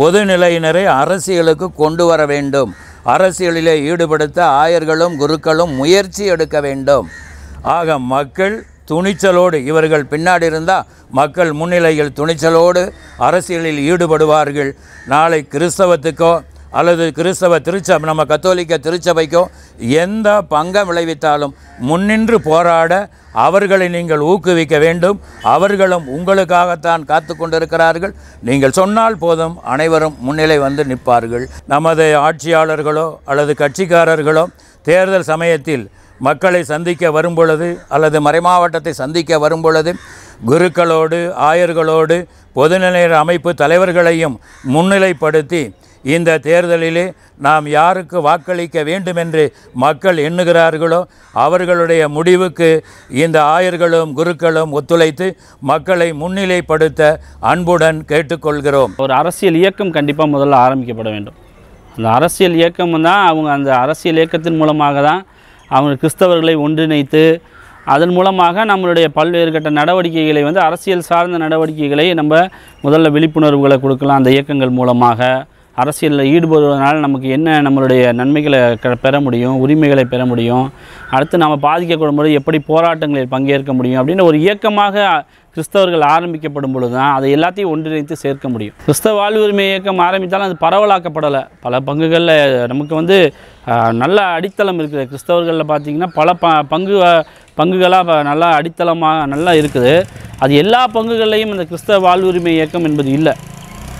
பொதுநிலையினரை அரசியலுக்கு கொண்டு வர வேண்டும் அரசியலிலே ஈடுபடுத்த ஆயர்களும் குருக்களும் முயற்சி எடுக்க வேண்டும் ஆக மக்கள் துணிச்சலோடு இவர்கள் பின்னாடி இருந்தால் மக்கள் முன்னிலையில் துணிச்சலோடு அரசியலில் ஈடுபடுவார்கள் நாளை கிறிஸ்தவத்துக்கோ அல்லது கிறிஸ்தவ திருச்சபை நம்ம கத்தோலிக்க திருச்சபைக்கோ எந்த பங்கம் விளைவித்தாலும் முன்னின்று போராட அவர்களை நீங்கள் ஊக்குவிக்க வேண்டும் அவர்களும் உங்களுக்காகத்தான் காத்து கொண்டிருக்கிறார்கள் நீங்கள் சொன்னால் போதும் அனைவரும் முன்னிலை வந்து நிற்பார்கள் நமது ஆட்சியாளர்களோ அல்லது கட்சிக்காரர்களோ தேர்தல் சமயத்தில் மக்களை சந்திக்க வரும்பொழுது அல்லது மறைமாவட்டத்தை சந்திக்க வரும்பொழுது குருக்களோடு ஆயர்களோடு பொதுநிலைய அமைப்பு தலைவர்களையும் முன்னிலைப்படுத்தி இந்த தேர்தலிலே நாம் யாருக்கு வாக்களிக்க வேண்டுமென்று மக்கள் எண்ணுகிறார்களோ அவர்களுடைய முடிவுக்கு இந்த ஆயர்களும் குருக்களும் ஒத்துழைத்து மக்களை முன்னிலைப்படுத்த அன்புடன் கேட்டுக்கொள்கிறோம் ஒரு அரசியல் இயக்கம் கண்டிப்பாக முதல்ல ஆரம்பிக்கப்பட வேண்டும் அந்த அரசியல் இயக்கம் தான் அவங்க அந்த அரசியல் இயக்கத்தின் மூலமாக தான் அவங்க கிறிஸ்தவர்களை ஒன்றிணைத்து அதன் மூலமாக நம்மளுடைய பல்வேறு கட்ட நடவடிக்கைகளை வந்து அரசியல் சார்ந்த நடவடிக்கைகளை நம்ம முதல்ல விழிப்புணர்வுகளை கொடுக்கலாம் அந்த இயக்கங்கள் மூலமாக அரசியலில் ஈடுபடுவதனால் நமக்கு என்ன நம்மளுடைய நன்மைகளை பெற முடியும் உரிமைகளை பெற முடியும் அடுத்து நாம் பாதிக்கக்கூடும் பொழுது எப்படி போராட்டங்களில் பங்கேற்க முடியும் அப்படின்னு ஒரு இயக்கமாக கிறிஸ்தவர்கள் ஆரம்பிக்கப்படும் பொழுது தான் அதை எல்லாத்தையும் ஒன்றிணைத்து சேர்க்க முடியும் கிறிஸ்தவ வாழ்வுரிமை இயக்கம் ஆரம்பித்தாலும் அது பரவலாக்கப்படலை பல பங்குகளில் நமக்கு வந்து நல்ல அடித்தளம் இருக்குது கிறிஸ்தவர்களில் பார்த்திங்கன்னா பல ப பங்கு பங்குகளாக நல்லா அடித்தளமாக நல்லா இருக்குது அது எல்லா பங்குகள்லையும் இந்த கிறிஸ்தவ வாழ்வுரிமை இயக்கம் என்பது இல்லை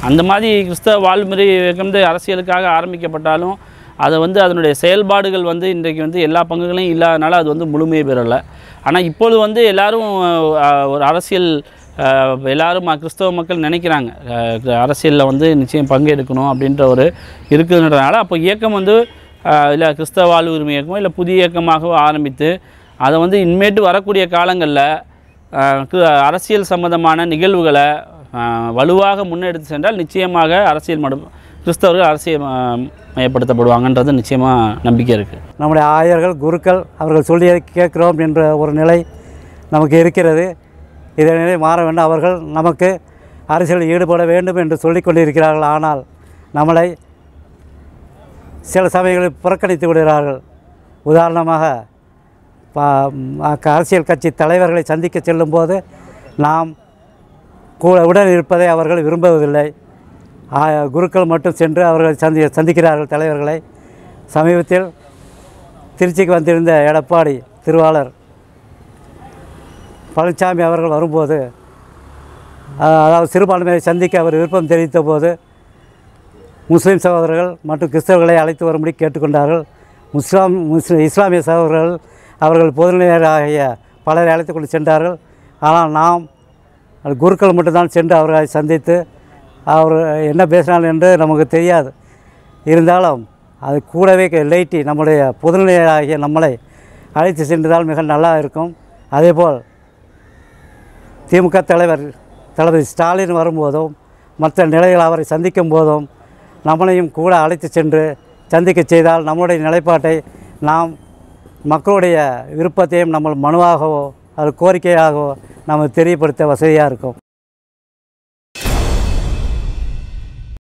அந்த மாதிரி கிறிஸ்தவ வாழ்முறை வந்து அரசியலுக்காக ஆரம்பிக்கப்பட்டாலும் அதை வந்து அதனுடைய செயல்பாடுகள் வந்து இன்றைக்கு வந்து எல்லா பங்குகளையும் இல்லாதனால அது வந்து முழுமையை பெறலை ஆனால் இப்போது வந்து எல்லோரும் ஒரு அரசியல் எல்லாரும் கிறிஸ்தவ மக்கள் நினைக்கிறாங்க அரசியலில் வந்து நிச்சயம் பங்கெடுக்கணும் அப்படின்ற ஒரு இருக்குதுன்றதுனால அப்போ இயக்கம் வந்து இல்லை கிறிஸ்தவ வாழ்வு உரிமை இயக்கமோ இல்லை புதிய இயக்கமாகவோ ஆரம்பித்து அதை வந்து இனிமேட்டு வரக்கூடிய காலங்களில் அரசியல் சம்மந்தமான நிகழ்வுகளை வலுவாக முன்னெடுத்து சென்றால் நிச்சயமாக அரசியல் மடு கிறிஸ்தவர்கள் அரசியல் மயப்படுத்தப்படுவாங்கன்றது நிச்சயமாக நம்பிக்கை இருக்குது நம்முடைய ஆயர்கள் குருக்கள் அவர்கள் சொல்லி கேட்குறோம் என்ற ஒரு நிலை நமக்கு இருக்கிறது இதே நிலை மாற வேண்டும் அவர்கள் நமக்கு அரசியலில் ஈடுபட வேண்டும் என்று சொல்லிக் கொண்டிருக்கிறார்கள் ஆனால் நம்மளை சில சமயங்களில் புறக்கணித்து விடுகிறார்கள் உதாரணமாக அரசியல் கட்சி தலைவர்களை சந்திக்க செல்லும்போது நாம் கூட உடன் இருப்பதை அவர்கள் விரும்புவதில்லை குருக்கள் மட்டும் சென்று அவர்கள் சந்தி சந்திக்கிறார்கள் தலைவர்களை சமீபத்தில் திருச்சிக்கு வந்திருந்த எடப்பாடி திருவாளர் பழனிசாமி அவர்கள் வரும்போது அதாவது சிறுபான்மையை சந்திக்க அவர் விருப்பம் தெரிவித்த போது முஸ்லீம் சகோதரர்கள் மற்றும் கிறிஸ்தவர்களை அழைத்து வரும்படி கேட்டுக்கொண்டார்கள் முஸ்லாம் முஸ்லி இஸ்லாமிய சகோதரர்கள் அவர்கள் பொதுநிலையராகிய பலரை அழைத்து கொண்டு சென்றார்கள் ஆனால் நாம் அது குருக்கள் மட்டும்தான் சென்று அவர்களை சந்தித்து அவர் என்ன பேசினார் என்று நமக்கு தெரியாது இருந்தாலும் அது கூடவே லைட்டி நம்முடைய புதுநிலையாகிய நம்மளை அழைத்து சென்றதால் மிக நல்லா இருக்கும் அதேபோல் திமுக தலைவர் தளபதி ஸ்டாலின் வரும்போதும் மற்ற நிலைகள் அவரை சந்திக்கும் போதும் நம்மளையும் கூட அழைத்து சென்று சந்திக்க செய்தால் நம்முடைய நிலைப்பாட்டை நாம் மக்களுடைய விருப்பத்தையும் நம்ம மனுவாகவோ அது கோரிக்கையாகவோ நம்ம தெரியப்படுத்த வசதியாக இருக்கும்